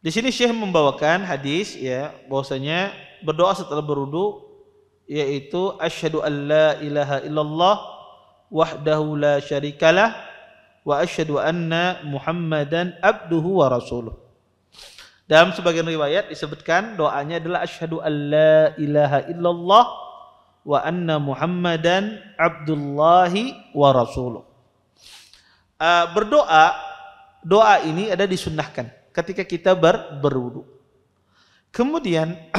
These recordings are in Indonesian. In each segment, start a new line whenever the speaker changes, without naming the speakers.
Di sini Syekh membawakan hadis ya bahwasanya berdoa setelah berudu yaitu asyhadu an la ilaha illallah wahdahu la syarikalah wa asyhadu anna muhammadan abduhu wa rasuluh. Dalam sebagian riwayat disebutkan doanya adalah asyhadu an la ilaha illallah wa anna muhammadan abdullahi wa rasuluh. Uh, berdoa doa ini ada disunnahkan ketika kita ber, berwudu. Kemudian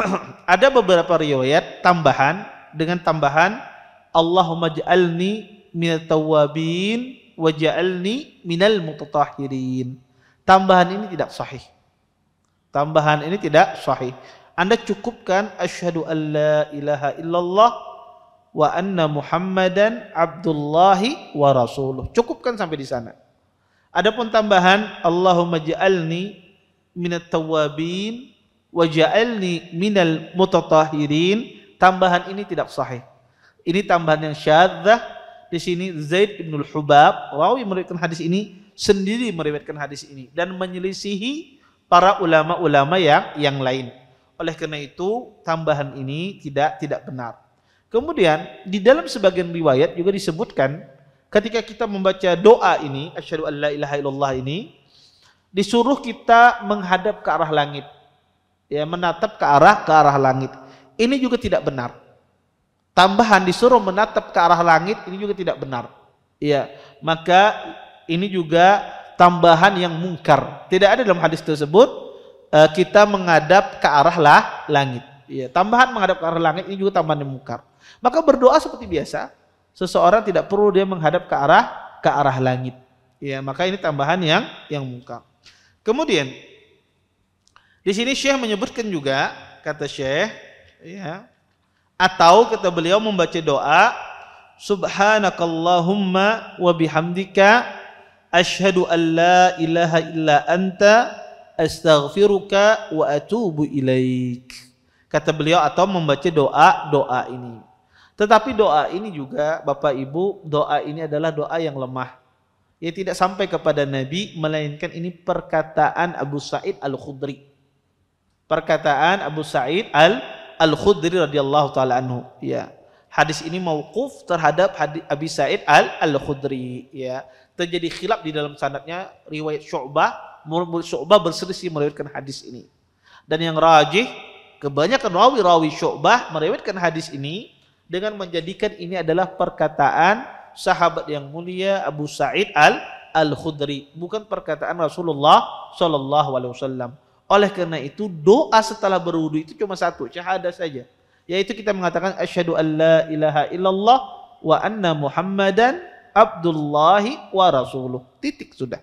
ada beberapa riwayat tambahan dengan tambahan Allahumma ja'alni minat tawabin wa ja'alni minal mutatahirin. Tambahan ini tidak sahih. Tambahan ini tidak sahih. Anda cukupkan asyhadu an la ilaha illallah wa anna Muhammadan abdullahi wa rasuluh. Cukupkan sampai di sana. Adapun tambahan Allahumma ja'alni minat tawabin wa minal mutatahirin tambahan ini tidak sahih ini tambahan yang syadzah di sini Zaid bin Hubab rawi meriwayatkan hadis ini sendiri meriwayatkan hadis ini dan menyelisihi para ulama-ulama yang yang lain oleh karena itu tambahan ini tidak tidak benar kemudian di dalam sebagian riwayat juga disebutkan ketika kita membaca doa ini asyhadu la ilaha illallah ini disuruh kita menghadap ke arah langit. Ya, menatap ke arah ke arah langit. Ini juga tidak benar. Tambahan disuruh menatap ke arah langit ini juga tidak benar. Ya, maka ini juga tambahan yang mungkar. Tidak ada dalam hadis tersebut eh, kita menghadap ke arah lah langit. Ya, tambahan menghadap ke arah langit ini juga tambahan yang mungkar. Maka berdoa seperti biasa, seseorang tidak perlu dia menghadap ke arah ke arah langit. Ya, maka ini tambahan yang yang mungkar. Kemudian di sini Syekh menyebutkan juga kata Syekh ya atau kata beliau membaca doa subhanakallahumma wa bihamdika asyhadu an la ilaha illa anta astaghfiruka wa atubu ilaik kata beliau atau membaca doa doa ini tetapi doa ini juga Bapak Ibu doa ini adalah doa yang lemah Ya tidak sampai kepada Nabi, melainkan ini perkataan Abu Sa'id Al-Khudri. Perkataan Abu Sa'id Al-Khudri al radhiyallahu taala anhu. Ya. Hadis ini mauquf terhadap hadis Abi Sa'id Al-Khudri, ya. Terjadi khilaf di dalam sanadnya riwayat Syu'bah, Syu'bah berselisih meriwayatkan hadis ini. Dan yang rajih kebanyakan rawi-rawi Syu'bah meriwayatkan hadis ini dengan menjadikan ini adalah perkataan sahabat yang mulia Abu Sa'id Al-Khudri, al bukan perkataan Rasulullah Shallallahu alaihi wasallam. Oleh karena itu doa setelah berwudu itu cuma satu, syahadah saja. Yaitu kita mengatakan asyhadu alla ilaha illallah wa anna Muhammadan abdullahi wa rasuluh. Titik sudah.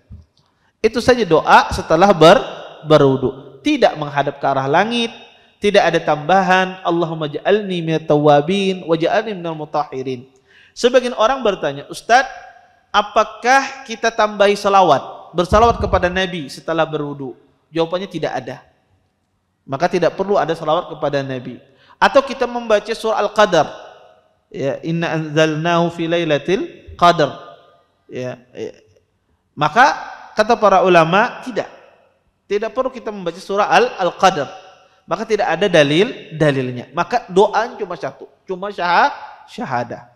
Itu saja doa setelah ber berwudu. Tidak menghadap ke arah langit, tidak ada tambahan Allahumma ja'alni minat tawabin wa ja'alni minal mutahirin. Sebagian orang bertanya, Ustadz, apakah kita tambahi salawat, bersalawat kepada Nabi setelah berwudu? Jawabannya tidak ada. Maka tidak perlu ada salawat kepada Nabi. Atau kita membaca surah Al-Qadar. Ya, inna anzalnahu fi laylatil qadar. Ya, ya. Maka kata para ulama tidak. Tidak perlu kita membaca surah Al-Qadar. Maka tidak ada dalil dalilnya. Maka doa cuma satu, cuma syah syahadah.